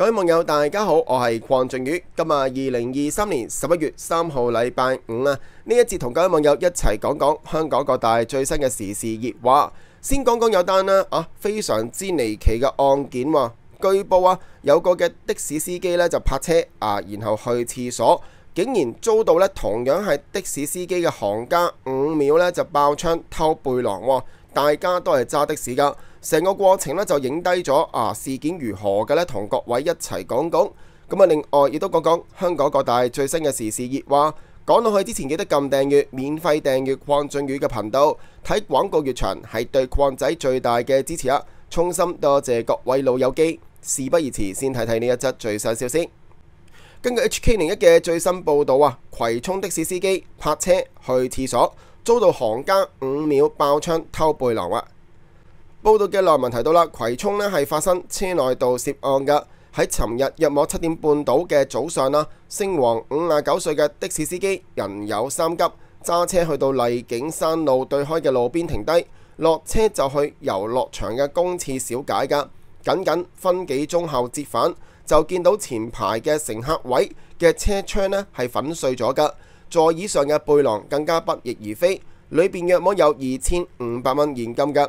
各位网友大家好，我系邝俊宇，今日二零二三年十一月三号礼拜五啊，呢一节同各位网友一齐讲讲香港各大最新嘅时事热话。先讲讲有单啦，啊非常之离奇嘅案件，据报啊，有个嘅的士司机咧就泊车啊，然后去厕所，竟然遭到咧同样系的士司机嘅行家五秒咧就爆枪偷背囊，大家都系揸的士噶。成個過程咧就影低咗啊！事件如何嘅咧，同各位一齊講講。咁啊，另外亦都講講香港各大最新嘅時事熱話。講落去之前，記得撳訂閱，免費訂閱邝俊宇嘅頻道。睇廣告越長係對邝仔最大嘅支持啊！衷心多謝各位老友基。事不宜遲，先睇睇呢一則最新消息。根據 HK 零一嘅最新報導啊，葵涌的士司機泊車去廁所，遭到行家五秒爆槍偷背囊啊！報道嘅內文提到啦，葵涌咧係發生車內盜竊案嘅。喺尋日約莫七點半到嘅早上啦，星皇五廿九歲嘅的士司機人有三急，揸車去到麗景山路對開嘅路邊停低，落車就去遊樂場嘅公廁小解㗎。僅僅分幾鐘後折返，就見到前排嘅乘客位嘅車窗咧係粉碎咗㗎，座椅上嘅背囊更加不翼而飛，裏面約莫有二千五百蚊現金㗎。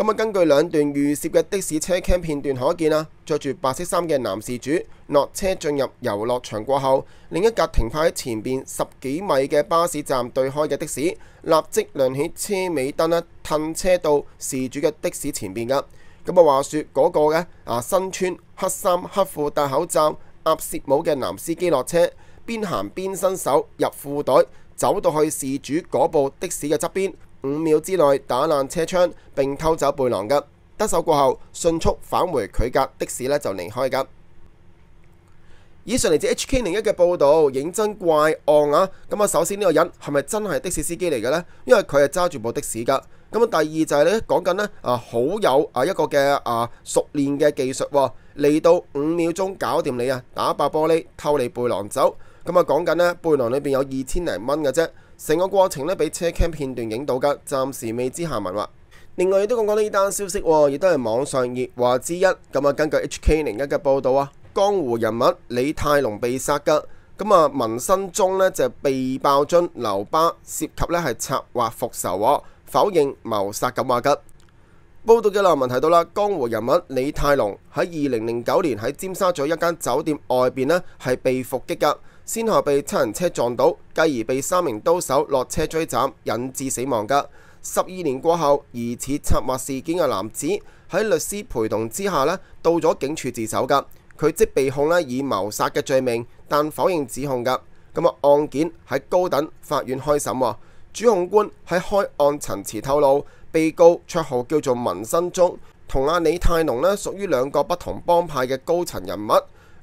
咁啊，根據兩段預攝嘅的士車 cam 片段可見啊，著住白色衫嘅男事主落車進入遊樂場過後，另一架停喺前面十幾米嘅巴士站對開嘅的士立即亮起車尾燈啦，騰車到事主嘅的士前面噶。咁啊，話說嗰個嘅啊，身穿黑衫黑褲戴口罩壓舌帽嘅男司機落車，邊行邊伸手入褲袋，走到去事主嗰部的士嘅側邊。五秒之内打烂车窗并偷走背囊噶。得手过后迅速返回佢架的士咧就离开噶。以上嚟自 HK 零一嘅报道，认真怪案啊！咁啊，首先呢个人系咪真系的士司机嚟嘅咧？因为佢系揸住部的士噶。咁啊，第二就系咧讲紧咧啊，好有啊一个嘅啊熟练嘅技术，嚟到五秒钟搞掂你啊，打爆玻璃偷你背囊走。咁啊，讲紧咧背囊里边有二千零蚊嘅啫。成個過程咧，俾車 cam 片段影到㗎，暫時未知下文喎。另外亦都講講呢單消息喎，亦都係網上熱話之一。咁啊，根據 HK 零一嘅報道啊，江湖人物李泰龍被殺㗎。咁啊，文身中咧就被爆樽流巴，涉及咧係策劃復仇喎，否認謀殺咁話㗎。報道嘅新文提到啦，江湖人物李泰龍喺二零零九年喺尖沙咀一間酒店外邊咧係被伏擊㗎。先后被七人车撞到，继而被三名刀手落车追斩，引致死亡噶。十二年过后，疑似策划事件嘅男子喺律师陪同之下咧，到咗警署自首噶。佢即被控咧以谋杀嘅罪名，但否认指控噶。咁啊，案件喺高等法院开审，主控官喺开案陈词透露，被告绰号叫做文生忠，同阿李泰农咧属于两个不同帮派嘅高层人物。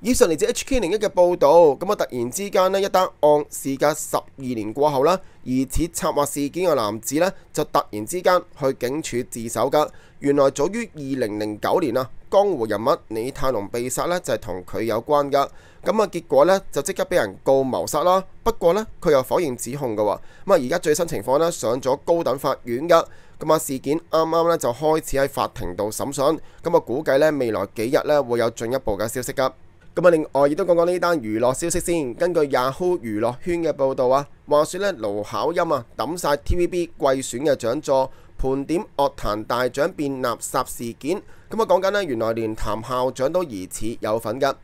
以上嚟自 H K 零一嘅報導，咁啊，突然之間咧一單案，事隔十二年過後啦，疑似插畫事件嘅男子咧就突然之間去警署自首噶。原來早於二零零九年啊，江湖人物李泰隆被殺咧就係同佢有關噶。咁啊，結果咧就即刻俾人告謀殺啦。不過咧佢又否認指控噶。喎。咁啊，而家最新情況咧上咗高等法院噶。咁啊，事件啱啱咧就開始喺法庭度審訊。咁啊，估計咧未來幾日咧會有進一步嘅消息噶。咁啊，另外亦都講講呢單娛樂消息先。根據 Yahoo 娛樂圈嘅報道啊，話說咧卢巧音啊揼晒 TVB 季選嘅獎座，盤點樂壇大獎變垃圾事件。咁啊，講緊咧，原來連谭校長都疑似有份㗎。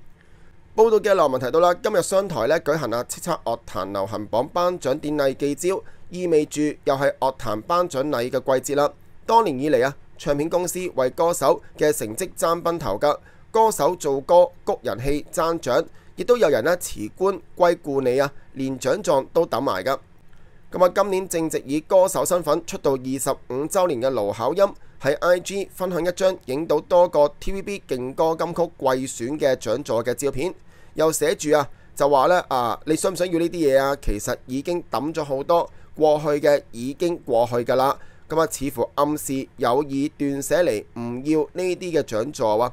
報道嘅羅文提到啦，今日商台咧舉行啊叱咤樂壇流行榜頒獎典禮記招，意味住又係樂壇頒獎禮嘅季節啦。多年以嚟啊，唱片公司為歌手嘅成績爭奔头㗎。歌手做歌，谷人氣爭獎，亦都有人咧辭官歸故里啊，連獎狀都揼埋噶。咁啊，今年正值以歌手身份出道二十五週年嘅盧巧音喺 IG 分享一張影到多個 TVB 勁歌金曲季選嘅獎座嘅照片，又寫住啊，就話咧啊，你想唔想要呢啲嘢啊？其實已經揼咗好多過去嘅，已經過去噶啦。咁啊，似乎暗示有意斷捨離，唔要呢啲嘅獎座啊。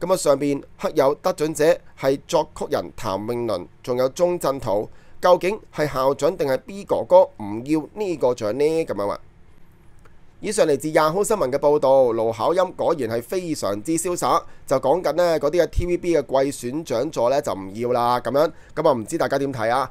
咁啊，上邊黑有得獎者係作曲人譚詠麟，仲有钟鎮涛，究竟係校長定係 B 哥哥唔要呢個獎呢？咁樣啊。以上嚟自亞空新聞嘅報導，盧巧音果然係非常之潇洒，就講緊咧嗰啲嘅 TVB 嘅季選獎座咧就唔要啦。咁樣，咁啊唔知大家點睇啊？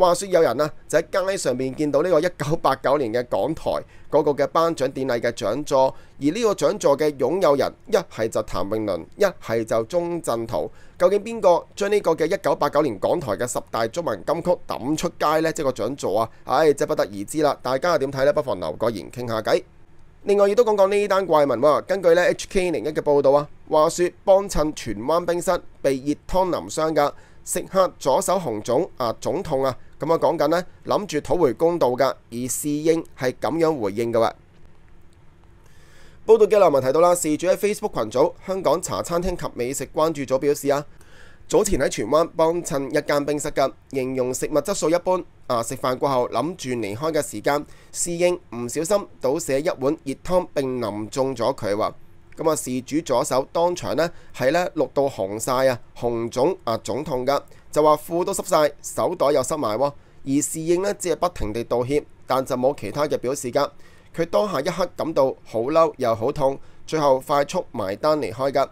話說有人啊，就喺街上面見到呢個一九八九年嘅港台嗰個嘅頒獎典禮嘅獎座，而呢個獎座嘅擁有人一係就譚詠麟，一係就鐘鎮濤，究竟邊個將呢個嘅一九八九年港台嘅十大中文金曲抌出街呢？即係個獎座啊！唉，真係不得而知啦。大家又點睇呢？不妨留個言傾下偈。另外亦都講講呢單怪聞喎。根據咧 H K 零一嘅報道啊，話說幫襯荃灣冰室被熱湯淋傷㗎。食客左手紅腫啊，腫痛啊！咁我講緊咧，諗住討回公道噶，而侍應係咁樣回應嘅喎。報道嘅劉文提到啦，事主喺 Facebook 群組「香港茶餐廳及美食關注組」表示啊，早前喺荃灣幫襯一間冰室嘅，形容食物質素一般。啊，食飯過後諗住離開嘅時間，侍應唔小心倒瀉一碗熱湯，並淋中咗佢喎。咁啊！事主左手當場咧係咧綠到紅晒啊，紅腫啊，腫痛噶，就話褲都濕晒，手袋又濕埋喎。而侍應咧只係不停地道歉，但就冇其他嘅表示噶。佢當下一刻感到好嬲又好痛，最後快速埋單離開噶。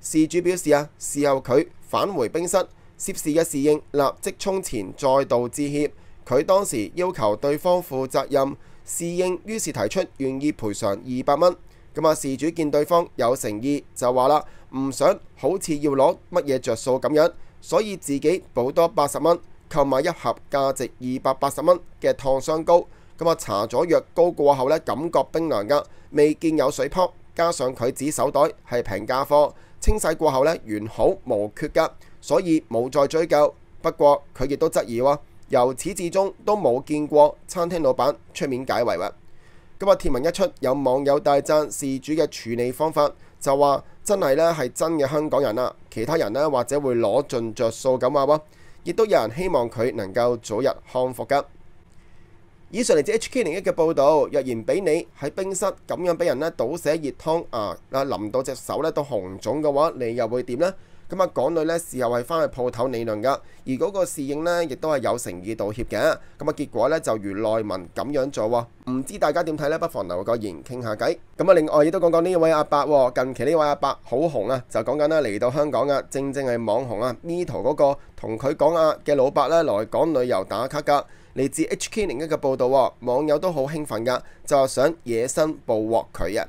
事主表示啊，事後佢返回冰室，涉事嘅侍應立即衝前再度致歉。佢當時要求對方負責任，侍應於是提出願意賠償二百蚊。咁啊，事主見對方有誠意，就話啦，唔想好似要攞乜嘢着數咁樣，所以自己補多八十蚊購買一盒價值二百八十蚊嘅烫伤膏。咁啊，搽咗藥膏過後咧，感覺冰涼噶，未見有水泡，加上佢指手袋係平價貨，清洗過後咧完好無缺噶，所以冇再追究。不過佢亦都質疑喎，由始至終都冇見過餐廳老闆出面解圍咁啊！貼文一出，有網友大讚事主嘅處理方法，就話真係咧係真嘅香港人啦。其他人咧或者會攞盡着數咁話喎，亦都有人希望佢能夠早日康復噶。以上嚟自 HK 零一嘅報道。若然俾你喺冰室咁樣俾人咧倒寫熱湯啊啊淋到隻手咧都紅腫嘅話，你又會點咧？咁啊，港女咧事后系翻去铺头理论噶，而嗰个侍应咧亦都系有诚意道歉嘅。咁啊，结果咧就如内文咁样做，唔知大家点睇咧？不妨留个言倾下偈。咁啊，另外亦都讲讲呢位阿伯，近期呢位阿伯好红啊，就讲紧啦嚟到香港啊，正正系网红啊 o 图嗰个同佢讲啊嘅老伯咧来港旅游打卡噶，嚟自 HK 零一嘅报道，网友都好兴奋噶，就系想野生捕获佢啊！